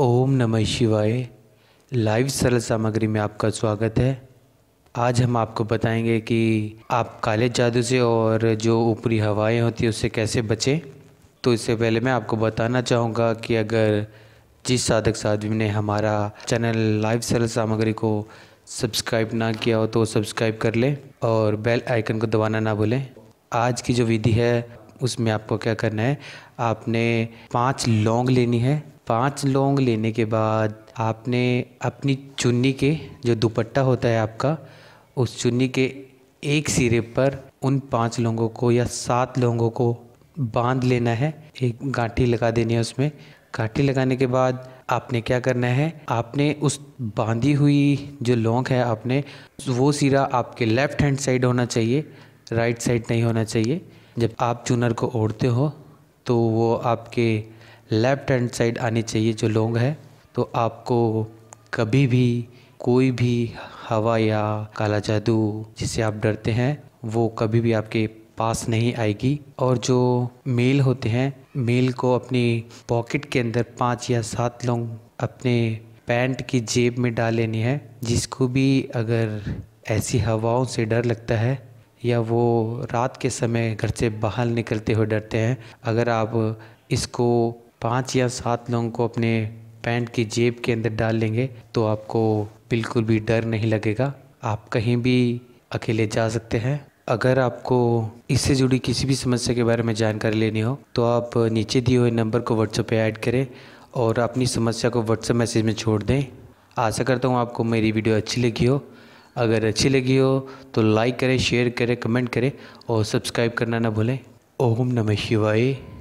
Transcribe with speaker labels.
Speaker 1: ओम नमः शिवाय लाइव सरल सामग्री में आपका स्वागत है आज हम आपको बताएंगे कि आप काले जादू से और जो ऊपरी हवाएं होती हैं उससे कैसे बचें तो इससे पहले मैं आपको बताना चाहूँगा कि अगर जिस साधक साधवी ने हमारा चैनल लाइव सरल सामग्री को सब्सक्राइब ना किया हो तो सब्सक्राइब कर लें और बेल आइकन को दबाना ना भूलें आज की जो विधि है उसमें आपको क्या करना है आपने पाँच लौंग लेनी है पांच लौंग लेने के बाद आपने अपनी चुन्नी के जो दुपट्टा होता है आपका उस चुन्नी के एक सिरे पर उन पांच लौंगों को या सात लौंगों को बांध लेना है एक गांठी लगा देनी है उसमें गांठी लगाने के बाद आपने क्या करना है आपने उस बांधी हुई जो लौंग है आपने वो सिरा आपके लेफ्ट हैंड साइड होना चाहिए राइट साइड नहीं होना चाहिए जब आप चुनर को ओढ़ते हो तो वो आपके लेफ़्ट हैंड साइड आनी चाहिए जो लौंग है तो आपको कभी भी कोई भी हवा या काला जादू जिसे आप डरते हैं वो कभी भी आपके पास नहीं आएगी और जो मेल होते हैं मेल को अपनी पॉकेट के अंदर पाँच या सात लौंग अपने पैंट की जेब में डाल लेनी है जिसको भी अगर ऐसी हवाओं से डर लगता है या वो रात के समय घर से बाहर निकलते हुए डरते हैं अगर आप इसको पाँच या सात लोगों को अपने पैंट की जेब के अंदर डाल लेंगे तो आपको बिल्कुल भी डर नहीं लगेगा आप कहीं भी अकेले जा सकते हैं अगर आपको इससे जुड़ी किसी भी समस्या के बारे में जानकारी लेनी हो तो आप नीचे दिए हुए नंबर को व्हाट्सएप पे ऐड करें और अपनी समस्या को व्हाट्सएप मैसेज में छोड़ दें आशा करता हूँ आपको मेरी वीडियो अच्छी लगी हो अगर अच्छी लगी हो तो लाइक करें शेयर करें कमेंट करें और सब्सक्राइब करना ना भूलें ओम नमः शिवाय